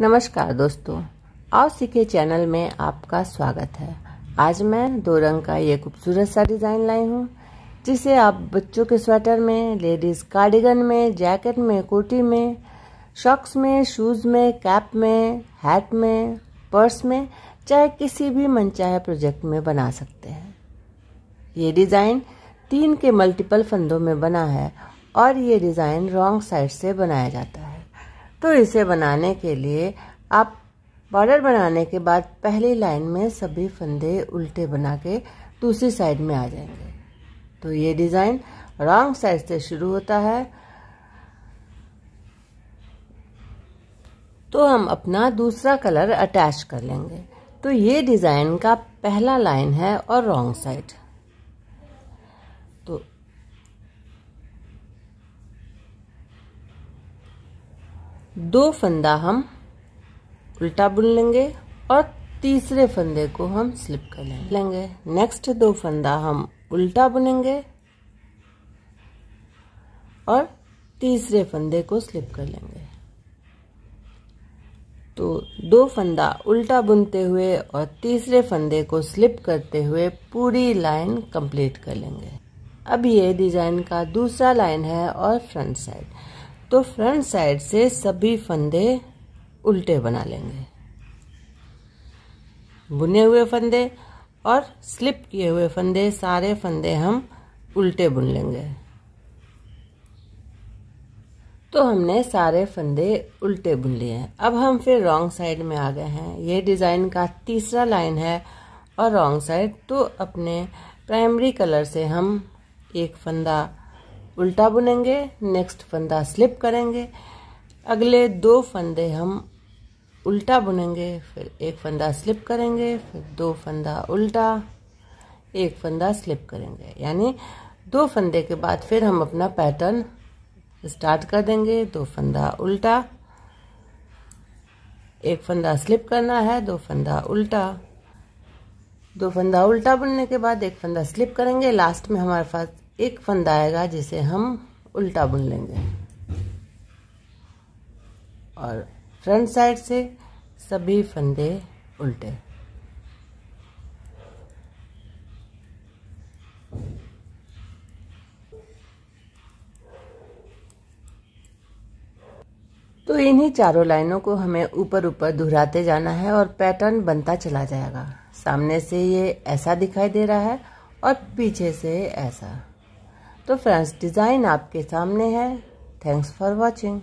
नमस्कार दोस्तों आओ सीखे चैनल में आपका स्वागत है आज मैं दो रंग का ये खूबसूरत सा डिज़ाइन लाई हूँ जिसे आप बच्चों के स्वेटर में लेडीज़ कार्डिगन में जैकेट में कोटी में शॉक्स में शूज़ में कैप में हैट में पर्स में चाहे किसी भी मनचाहे प्रोजेक्ट में बना सकते हैं ये डिज़ाइन तीन के मल्टीपल फंदों में बना है और ये डिज़ाइन रॉन्ग साइड से बनाया जाता है तो इसे बनाने के लिए आप बॉर्डर बनाने के बाद पहली लाइन में सभी फंदे उल्टे बना के दूसरी साइड में आ जाएंगे तो ये डिज़ाइन रॉन्ग साइड से शुरू होता है तो हम अपना दूसरा कलर अटैच कर लेंगे तो ये डिज़ाइन का पहला लाइन है और रॉन्ग साइड दो फंदा हम उल्टा बुन लेंगे और तीसरे फंदे को हम स्लिप कर लेंगे नेक्स्ट दो फंदा हम उल्टा बुनेंगे और तीसरे फंदे को स्लिप कर लेंगे तो दो फंदा उल्टा बुनते हुए और तीसरे फंदे को स्लिप करते हुए पूरी लाइन कंप्लीट कर लेंगे अब ये डिज़ाइन का दूसरा लाइन है और फ्रंट साइड तो फ्रंट साइड से सभी फंदे उल्टे बना लेंगे बुने हुए फंदे और स्लिप किए हुए फंदे सारे फंदे हम उल्टे बुन लेंगे तो हमने सारे फंदे उल्टे बुन लिए हैं अब हम फिर रॉन्ग साइड में आ गए हैं ये डिज़ाइन का तीसरा लाइन है और रॉन्ग साइड तो अपने प्राइमरी कलर से हम एक फंदा उल्टा बुनेंगे नेक्स्ट फंदा स्लिप करेंगे अगले दो फंदे हम उल्टा बुनेंगे फिर एक फंदा स्लिप करेंगे फिर दो फंदा उल्टा एक फंदा स्लिप करेंगे यानी दो फंदे के बाद फिर हम अपना पैटर्न स्टार्ट कर देंगे दो फंदा उल्टा एक फंदा स्लिप करना है दो फंदा उल्टा दो फंदा उल्टा बुनने के बाद एक फंदा स्लिप करेंगे लास्ट में हमारे पास एक फंदा आएगा जिसे हम उल्टा बुन लेंगे और फ्रंट साइड से सभी फंदे उल्टे तो इन्हीं चारों लाइनों को हमें ऊपर ऊपर दोहराते जाना है और पैटर्न बनता चला जाएगा सामने से ये ऐसा दिखाई दे रहा है और पीछे से ऐसा तो फ्रेंड्स डिज़ाइन आपके सामने है थैंक्स फॉर वॉचिंग